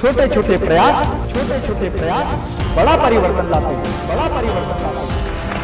छोटे छोटे प्रयास छोटे छोटे प्रयास बड़ा परिवर्तन लाते हैं बड़ा परिवर्तन लाते हैं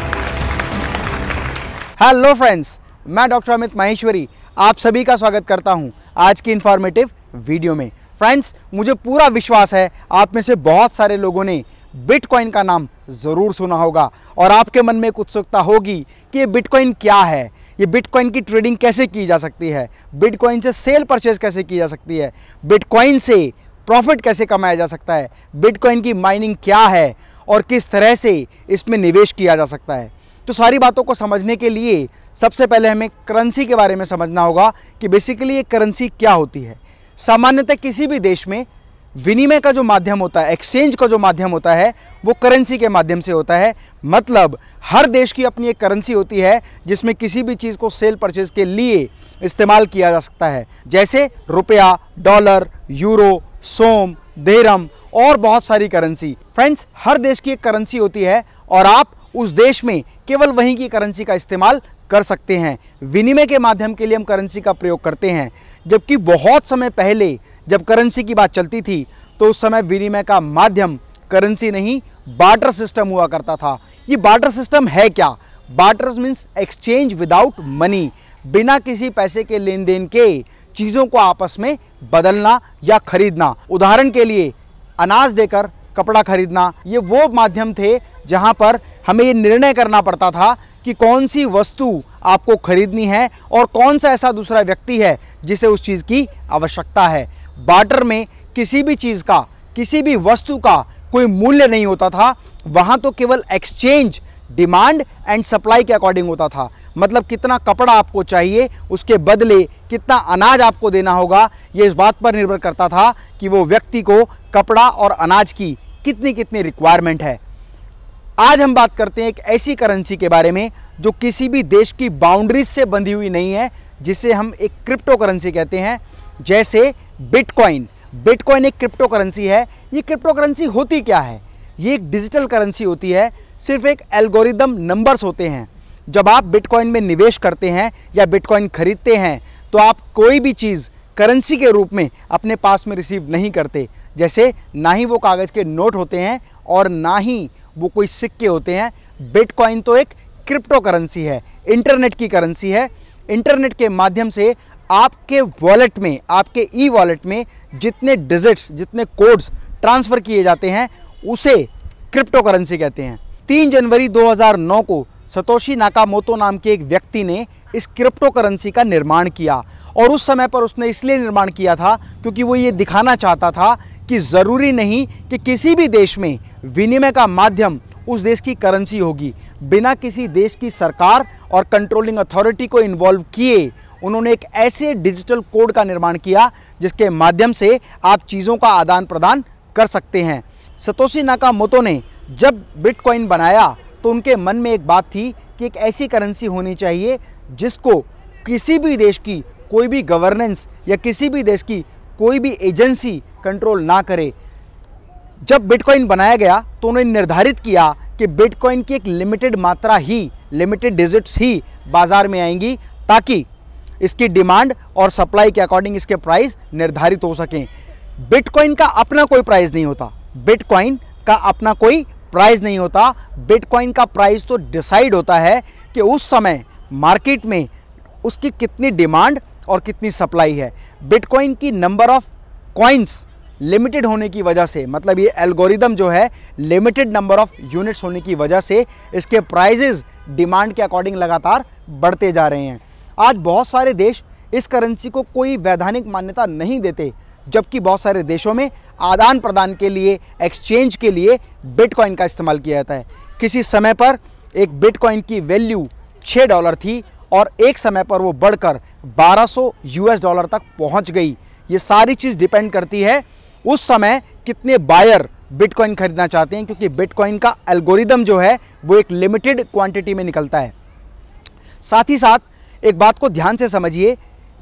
हेलो फ्रेंड्स मैं डॉक्टर अमित माहेश्वरी आप सभी का स्वागत करता हूं आज की इन्फॉर्मेटिव वीडियो में फ्रेंड्स मुझे पूरा विश्वास है आप में से बहुत सारे लोगों ने बिटकॉइन का नाम ज़रूर सुना होगा और आपके मन में एक उत्सुकता होगी कि ये बिटकॉइन क्या है ये बिटकॉइन की ट्रेडिंग कैसे की जा सकती है बिटकॉइन से सेल परचेज कैसे की जा सकती है बिटकॉइन से प्रॉफिट कैसे कमाया जा सकता है बिटकॉइन की माइनिंग क्या है और किस तरह से इसमें निवेश किया जा सकता है तो सारी बातों को समझने के लिए सबसे पहले हमें करेंसी के बारे में समझना होगा कि बेसिकली ये करेंसी क्या होती है सामान्यतः किसी भी देश में विनिमय का जो माध्यम होता है एक्सचेंज का जो माध्यम होता है वो करेंसी के माध्यम से होता है मतलब हर देश की अपनी एक करेंसी होती है जिसमें किसी भी चीज़ को सेल परचेज के लिए इस्तेमाल किया जा सकता है जैसे रुपया डॉलर यूरो सोम देरम और बहुत सारी करेंसी फ्रेंड्स हर देश की एक करेंसी होती है और आप उस देश में केवल वहीं की करेंसी का इस्तेमाल कर सकते हैं विनिमय के माध्यम के लिए हम करेंसी का प्रयोग करते हैं जबकि बहुत समय पहले जब करेंसी की बात चलती थी तो उस समय विनिमय का माध्यम करेंसी नहीं बार्टर सिस्टम हुआ करता था ये बार्टर सिस्टम है क्या barter means exchange without money बिना किसी पैसे के लेन देन के चीज़ों को आपस में बदलना या खरीदना उदाहरण के लिए अनाज देकर कपड़ा खरीदना ये वो माध्यम थे जहाँ पर हमें ये निर्णय करना पड़ता था कि कौन सी वस्तु आपको खरीदनी है और कौन सा ऐसा दूसरा व्यक्ति है जिसे उस चीज़ की आवश्यकता है बाटर में किसी भी चीज़ का किसी भी वस्तु का कोई मूल्य नहीं होता था वहाँ तो केवल एक्सचेंज डिमांड एंड सप्लाई के अकॉर्डिंग होता था मतलब कितना कपड़ा आपको चाहिए उसके बदले कितना अनाज आपको देना होगा ये इस बात पर निर्भर करता था कि वो व्यक्ति को कपड़ा और अनाज की कितनी कितनी रिक्वायरमेंट है आज हम बात करते हैं एक ऐसी करेंसी के बारे में जो किसी भी देश की बाउंड्रीज से बंधी हुई नहीं है जिसे हम एक क्रिप्टो करेंसी कहते हैं जैसे बिटकॉइन बिटकॉइन एक क्रिप्टो करेंसी है ये क्रिप्टो करेंसी होती क्या है ये एक डिजिटल करेंसी होती है सिर्फ एक एल्गोरिदम नंबर्स होते हैं जब आप बिटकॉइन में निवेश करते हैं या बिटकॉइन खरीदते हैं तो आप कोई भी चीज़ करेंसी के रूप में अपने पास में रिसीव नहीं करते जैसे ना ही वो कागज़ के नोट होते हैं और ना ही वो कोई सिक्के होते हैं बिटकॉइन तो एक क्रिप्टो करेंसी है इंटरनेट की करेंसी है इंटरनेट के माध्यम से आपके वॉलेट में आपके ई वॉलेट में जितने डिजिट्स जितने कोड्स ट्रांसफ़र किए जाते हैं उसे क्रिप्टो करेंसी कहते हैं तीन जनवरी 2009 को सतोशी नाकामोतो नाम के एक व्यक्ति ने इस क्रिप्टो करेंसी का निर्माण किया और उस समय पर उसने इसलिए निर्माण किया था क्योंकि वो ये दिखाना चाहता था कि ज़रूरी नहीं कि किसी भी देश में विनिमय का माध्यम उस देश की करेंसी होगी बिना किसी देश की सरकार और कंट्रोलिंग अथॉरिटी को इन्वॉल्व किए उन्होंने एक ऐसे डिजिटल कोड का निर्माण किया जिसके माध्यम से आप चीज़ों का आदान प्रदान कर सकते हैं सतोशी नाकामोतो ने जब बिटकॉइन बनाया तो उनके मन में एक बात थी कि एक ऐसी करेंसी होनी चाहिए जिसको किसी भी देश की कोई भी गवर्नेंस या किसी भी देश की कोई भी एजेंसी कंट्रोल ना करे जब बिटकॉइन बनाया गया तो उन्होंने निर्धारित किया कि बिटकॉइन की एक लिमिटेड मात्रा ही लिमिटेड डिजिट्स ही बाज़ार में आएंगी ताकि इसकी डिमांड और सप्लाई के अकॉर्डिंग इसके प्राइस निर्धारित हो सकें बिटकॉइन का अपना कोई प्राइस नहीं होता बिटकॉइन का अपना कोई प्राइस नहीं होता बिटकॉइन का प्राइस तो डिसाइड होता है कि उस समय मार्केट में उसकी कितनी डिमांड और कितनी सप्लाई है बिटकॉइन की नंबर ऑफ कॉइन्स लिमिटेड होने की वजह से मतलब ये एल्गोरिदम जो है लिमिटेड नंबर ऑफ यूनिट्स होने की वजह से इसके प्राइजेज डिमांड के अकॉर्डिंग लगातार बढ़ते जा रहे हैं आज बहुत सारे देश इस करेंसी को कोई वैधानिक मान्यता नहीं देते जबकि बहुत सारे देशों में आदान प्रदान के लिए एक्सचेंज के लिए बिटकॉइन का इस्तेमाल किया जाता है किसी समय पर एक बिटकॉइन की वैल्यू छः डॉलर थी और एक समय पर वो बढ़कर 1200 यूएस डॉलर तक पहुंच गई ये सारी चीज़ डिपेंड करती है उस समय कितने बायर बिटकॉइन खरीदना चाहते हैं क्योंकि बिटकॉइन का एल्गोरिदम जो है वो एक लिमिटेड क्वांटिटी में निकलता है साथ ही साथ एक बात को ध्यान से समझिए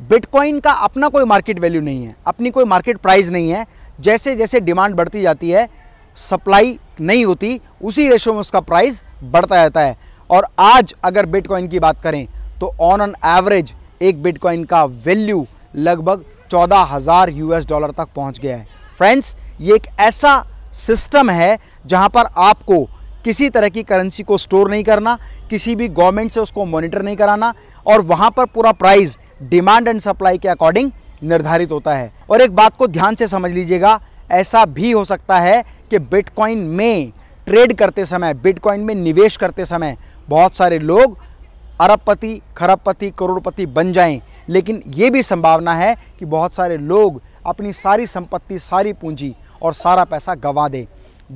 बिटकॉइन का अपना कोई मार्केट वैल्यू नहीं है अपनी कोई मार्केट प्राइस नहीं है जैसे जैसे डिमांड बढ़ती जाती है सप्लाई नहीं होती उसी रेशो में उसका प्राइस बढ़ता रहता है और आज अगर बिटकॉइन की बात करें तो ऑन एन एवरेज एक बिटकॉइन का वैल्यू लगभग चौदह हज़ार यूएस डॉलर तक पहुंच गया है फ्रेंड्स ये एक ऐसा सिस्टम है जहां पर आपको किसी तरह की करेंसी को स्टोर नहीं करना किसी भी गवर्नमेंट से उसको मॉनिटर नहीं कराना और वहां पर पूरा प्राइज़ डिमांड एंड सप्लाई के अकॉर्डिंग निर्धारित होता है और एक बात को ध्यान से समझ लीजिएगा ऐसा भी हो सकता है कि बिटकॉइन में ट्रेड करते समय बिटकॉइन में निवेश करते समय बहुत सारे लोग अरबपति खरबपति करोड़पति बन जाएं लेकिन ये भी संभावना है कि बहुत सारे लोग अपनी सारी संपत्ति सारी पूंजी और सारा पैसा गंवा दें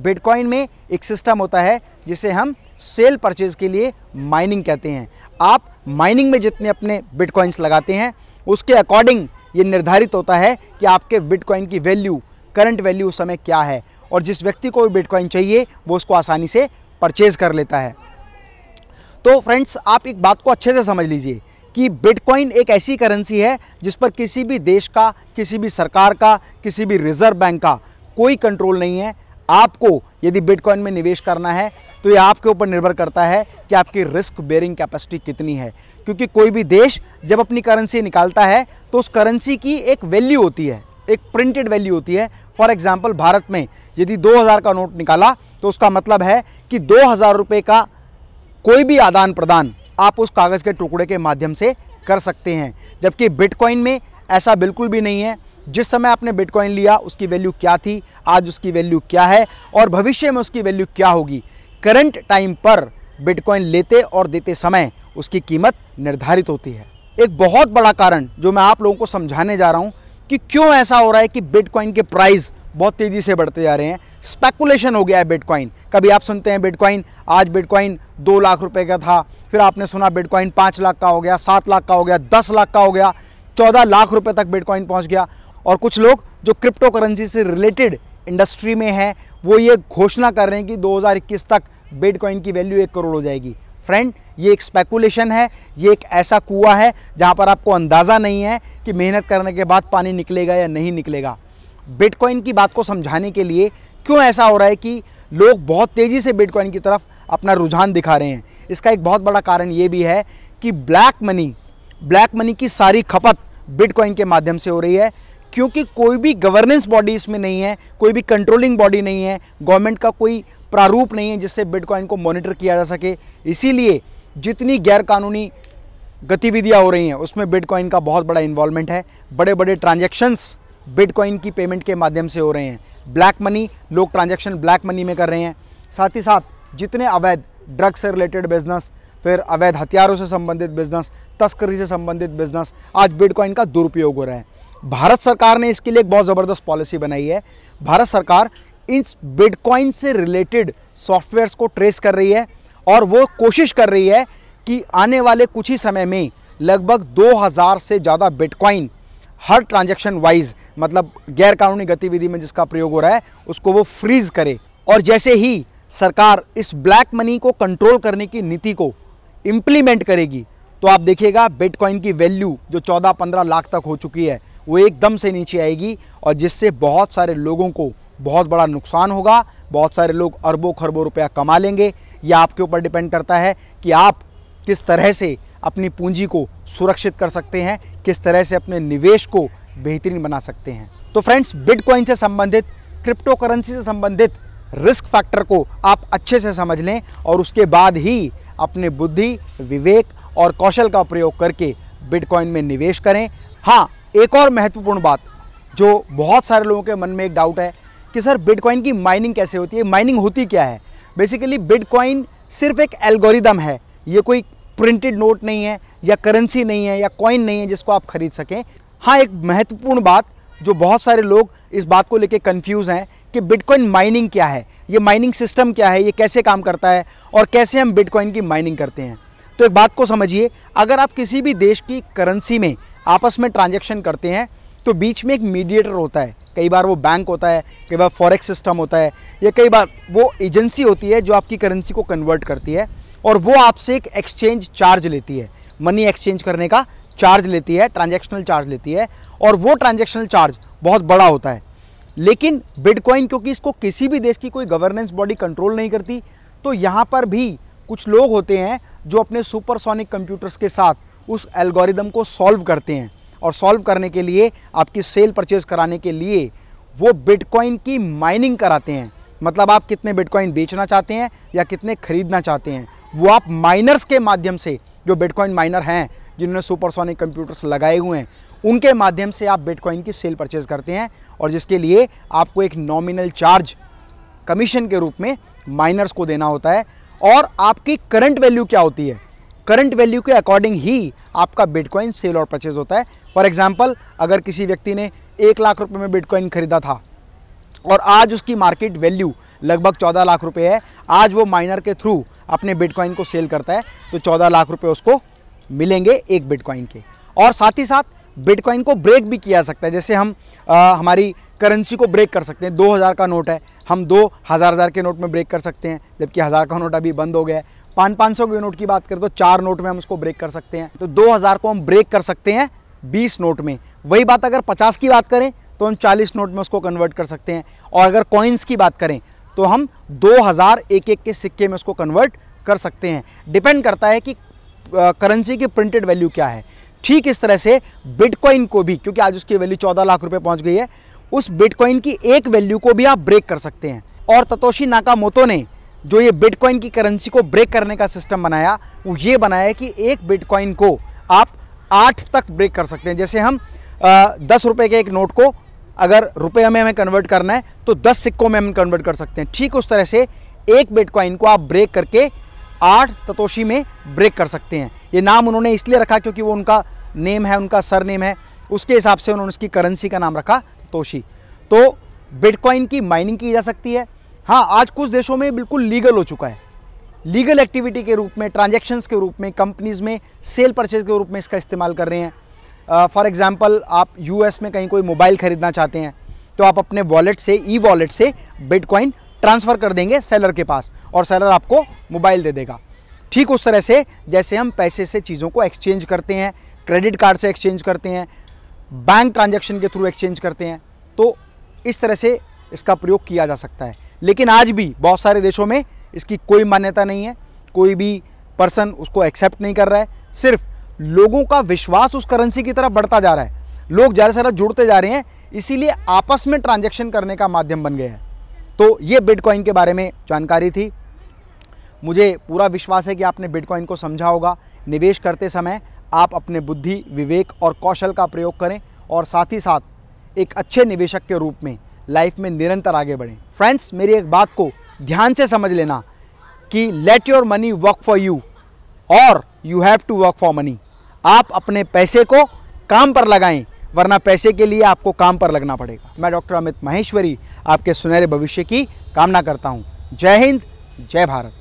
बिटकॉइन में एक सिस्टम होता है जिसे हम सेल परचेज के लिए माइनिंग कहते हैं आप माइनिंग में जितने अपने बिटकॉइंस लगाते हैं उसके अकॉर्डिंग ये निर्धारित होता है कि आपके बिटकॉइन की वैल्यू करंट वैल्यू उस समय क्या है और जिस व्यक्ति को भी बिटकॉइन चाहिए वो उसको आसानी से परचेज कर लेता है तो फ्रेंड्स आप एक बात को अच्छे से समझ लीजिए कि बिटकॉइन एक ऐसी करेंसी है जिस पर किसी भी देश का किसी भी सरकार का किसी भी रिजर्व बैंक का कोई कंट्रोल नहीं है आपको यदि बिटकॉइन में निवेश करना है तो ये आपके ऊपर निर्भर करता है कि आपकी रिस्क बेयरिंग कैपेसिटी कितनी है क्योंकि कोई भी देश जब अपनी करेंसी निकालता है तो उस करेंसी की एक वैल्यू होती है एक प्रिंटेड वैल्यू होती है फॉर एग्जाम्पल भारत में यदि 2000 का नोट निकाला तो उसका मतलब है कि दो हज़ार रुपये का कोई भी आदान प्रदान आप उस कागज़ के टुकड़े के माध्यम से कर सकते हैं जबकि बिटकॉइन में ऐसा बिल्कुल भी नहीं है जिस समय आपने बिटकॉइन लिया उसकी वैल्यू क्या थी आज उसकी वैल्यू क्या है और भविष्य में उसकी वैल्यू क्या होगी करंट टाइम पर बिटकॉइन लेते और देते समय उसकी कीमत निर्धारित होती है एक बहुत बड़ा कारण जो मैं आप लोगों को समझाने जा रहा हूँ कि क्यों ऐसा हो रहा है कि बिटकॉइन के प्राइस बहुत तेज़ी से बढ़ते जा रहे हैं स्पेकुलेशन हो गया है बिटकॉइन कभी आप सुनते हैं बिटकॉइन आज बिटकॉइन दो लाख रुपए का था फिर आपने सुना बिटकॉइन पाँच लाख का हो गया सात लाख का हो गया दस लाख का हो गया चौदह लाख रुपए तक बिटकॉइन पहुंच गया और कुछ लोग जो क्रिप्टो करेंसी से रिलेटेड इंडस्ट्री में हैं वो ये घोषणा कर रहे हैं कि 2021 तक बिटकॉइन की वैल्यू एक करोड़ हो जाएगी फ्रेंड ये एक स्पेकुलेशन है ये एक ऐसा कुआ है जहाँ पर आपको अंदाज़ा नहीं है कि मेहनत करने के बाद पानी निकलेगा या नहीं निकलेगा बिटकॉइन की बात को समझाने के लिए क्यों ऐसा हो रहा है कि लोग बहुत तेज़ी से बिटकॉइन की तरफ अपना रुझान दिखा रहे हैं इसका एक बहुत बड़ा कारण ये भी है कि ब्लैक मनी ब्लैक मनी की सारी खपत बिटकॉइन के माध्यम से हो रही है क्योंकि कोई भी गवर्नेंस बॉडी इसमें नहीं है कोई भी कंट्रोलिंग बॉडी नहीं है गवर्नमेंट का कोई प्रारूप नहीं है जिससे बिटकॉइन को मॉनिटर किया जा सके इसीलिए जितनी गैरकानूनी गतिविधियां हो रही हैं उसमें बिटकॉइन का बहुत बड़ा इन्वॉल्वमेंट है बड़े बड़े ट्रांजेक्शन्स बिटकॉइन की पेमेंट के माध्यम से हो रहे हैं ब्लैक मनी लोग ट्रांजेक्शन ब्लैक मनी में कर रहे हैं साथ ही साथ जितने अवैध ड्रग्स से रिलेटेड बिजनेस फिर अवैध हथियारों से संबंधित बिजनेस तस्करी से संबंधित बिजनेस आज बिटकॉइन का दुरुपयोग हो रहा है भारत सरकार ने इसके लिए एक बहुत ज़बरदस्त पॉलिसी बनाई है भारत सरकार इस बिटकॉइन से रिलेटेड सॉफ्टवेयर्स को ट्रेस कर रही है और वो कोशिश कर रही है कि आने वाले कुछ ही समय में लगभग 2000 से ज़्यादा बिटकॉइन हर ट्रांजैक्शन वाइज मतलब गैरकानूनी गतिविधि में जिसका प्रयोग हो रहा है उसको वो फ्रीज करे और जैसे ही सरकार इस ब्लैक मनी को कंट्रोल करने की नीति को इम्प्लीमेंट करेगी तो आप देखिएगा बिटकॉइन की वैल्यू जो 14-15 लाख तक हो चुकी है वो एकदम से नीचे आएगी और जिससे बहुत सारे लोगों को बहुत बड़ा नुकसान होगा बहुत सारे लोग अरबों खरबों रुपया कमा लेंगे यह आपके ऊपर डिपेंड करता है कि आप किस तरह से अपनी पूंजी को सुरक्षित कर सकते हैं किस तरह से अपने निवेश को बेहतरीन बना सकते हैं तो फ्रेंड्स बिटकॉइन से संबंधित क्रिप्टो करेंसी से संबंधित रिस्क फैक्टर को आप अच्छे से समझ लें और उसके बाद ही अपने बुद्धि विवेक और कौशल का प्रयोग करके बिटकॉइन में निवेश करें हाँ एक और महत्वपूर्ण बात जो बहुत सारे लोगों के मन में एक डाउट है कि सर बिटकॉइन की माइनिंग कैसे होती है माइनिंग होती क्या है बेसिकली बिटकॉइन सिर्फ एक एल्गोरिदम है ये कोई प्रिंटेड नोट नहीं है या करेंसी नहीं है या कॉइन नहीं है जिसको आप खरीद सकें हाँ एक महत्वपूर्ण बात जो बहुत सारे लोग इस बात को लेकर कन्फ्यूज़ हैं कि बिटकॉइन माइनिंग क्या है ये माइनिंग सिस्टम क्या है ये कैसे काम करता है और कैसे हम बिटकॉइन की माइनिंग करते हैं तो एक बात को समझिए अगर आप किसी भी देश की करेंसी में आपस में ट्रांजेक्शन करते हैं तो बीच में एक मीडिएटर होता है कई बार वो बैंक होता है कई बार फॉरेक्स सिस्टम होता है या कई बार वो एजेंसी होती है जो आपकी करेंसी को कन्वर्ट करती है और वो आपसे एक एक्सचेंज चार्ज लेती है मनी एक्सचेंज करने का चार्ज लेती है ट्रांजेक्शनल चार्ज लेती है और वो ट्रांजेक्शनल चार्ज बहुत बड़ा होता है लेकिन बिटकॉइन क्योंकि इसको किसी भी देश की कोई गवर्नेंस बॉडी कंट्रोल नहीं करती तो यहाँ पर भी कुछ लोग होते हैं जो अपने सुपरसोनिक कंप्यूटर्स के साथ उस एल्गोरिदम को सॉल्व करते हैं और सॉल्व करने के लिए आपकी सेल परचेज कराने के लिए वो बिटकॉइन की माइनिंग कराते हैं मतलब आप कितने बिटकॉइन बेचना चाहते हैं या कितने खरीदना चाहते हैं वो आप माइनर्स के माध्यम से जो बिटकॉइन माइनर हैं जिन्होंने सुपरसोनिक कंप्यूटर्स लगाए हुए हैं उनके माध्यम से आप बिटकॉइन की सेल परचेज करते हैं और जिसके लिए आपको एक नॉमिनल चार्ज कमीशन के रूप में माइनर्स को देना होता है और आपकी करंट वैल्यू क्या होती है करंट वैल्यू के अकॉर्डिंग ही आपका बिटकॉइन सेल और परचेज होता है फॉर एग्जाम्पल अगर किसी व्यक्ति ने एक लाख रुपये में बिटकॉइन खरीदा था और आज उसकी मार्केट वैल्यू लगभग चौदह लाख रुपये है आज वो माइनर के थ्रू अपने बिटकॉइन को सेल करता है तो चौदह लाख रुपये उसको मिलेंगे एक बिटकॉइन के और साथ ही साथ बिटकॉइन को ब्रेक भी किया जा सकता है जैसे हम आ, हमारी करेंसी को ब्रेक कर सकते हैं दो हज़ार का नोट है हम दो हज़ार हज़ार के नोट में ब्रेक कर सकते हैं जबकि हज़ार का नोट अभी बंद हो गया है पाँच पाँच सौ के नोट की बात करें तो चार नोट में हम उसको ब्रेक कर सकते हैं तो दो हज़ार को हम ब्रेक कर सकते हैं बीस नोट में वही बात अगर पचास की बात करें तो हम चालीस नोट में उसको कन्वर्ट कर सकते हैं और अगर कॉइन्स की बात करें तो हम दो हज़ार एक एक के सिक्के में उसको कन्वर्ट कर सकते हैं डिपेंड करता है कि करेंसी की प्रिंटेड वैल्यू क्या है ठीक इस तरह से बिटकॉइन को भी क्योंकि आज उसकी वैल्यू चौदह लाख रुपये पहुँच गई है उस बिटकॉइन की एक वैल्यू को भी आप ब्रेक कर सकते हैं और ततोशी नाका ने जो ये बिटकॉइन की करेंसी को ब्रेक करने का सिस्टम बनाया वो ये बनाया कि एक बिटकॉइन को आप आठ तक ब्रेक कर सकते हैं जैसे हम आ, दस रुपये के एक नोट को अगर रुपये में हमें कन्वर्ट करना है तो दस सिक्कों में हम कन्वर्ट कर सकते हैं ठीक उस तरह से एक बिटकॉइन को आप ब्रेक करके आठ ततोशी में ब्रेक कर सकते हैं ये नाम उन्होंने इसलिए रखा क्योंकि वो उनका नेम है उनका सर नेम है उसके हिसाब से उन्होंने उसकी करेंसी का नाम रखा तोशी तो बिटकॉइन की माइनिंग की जा सकती है हाँ आज कुछ देशों में बिल्कुल लीगल हो चुका है लीगल एक्टिविटी के रूप में ट्रांजेक्शन्स के रूप में कंपनीज़ में सेल परचेज के रूप में इसका इस्तेमाल कर रहे हैं फॉर uh, एग्ज़ाम्पल आप यूएस में कहीं कोई मोबाइल ख़रीदना चाहते हैं तो आप अपने वॉलेट से ई वॉलेट से बिटकॉइन ट्रांसफ़र कर देंगे सेलर के पास और सेलर आपको मोबाइल दे देगा ठीक उस तरह से जैसे हम पैसे से चीज़ों को एक्सचेंज करते हैं क्रेडिट कार्ड से एक्सचेंज करते हैं बैंक ट्रांजेक्शन के थ्रू एक्सचेंज करते हैं तो इस तरह से इसका प्रयोग किया जा सकता है लेकिन आज भी बहुत सारे देशों में इसकी कोई मान्यता नहीं है कोई भी पर्सन उसको एक्सेप्ट नहीं कर रहा है सिर्फ लोगों का विश्वास उस करेंसी की तरफ बढ़ता जा रहा है लोग ज़्यादा से ज़्यादा जुड़ते जा रहे हैं इसीलिए आपस में ट्रांजेक्शन करने का माध्यम बन गए हैं तो ये बिटकॉइन के बारे में जानकारी थी मुझे पूरा विश्वास है कि आपने बिटकॉइन को समझा होगा निवेश करते समय आप अपने बुद्धि विवेक और कौशल का प्रयोग करें और साथ ही साथ एक अच्छे निवेशक के रूप में लाइफ में निरंतर आगे बढ़ें फ्रेंड्स मेरी एक बात को ध्यान से समझ लेना कि let your money work for you और you have to work for money आप अपने पैसे को काम पर लगाएं वरना पैसे के लिए आपको काम पर लगना पड़ेगा मैं डॉक्टर अमित माहेश्वरी आपके सुनहरे भविष्य की कामना करता हूँ जय हिंद जय भारत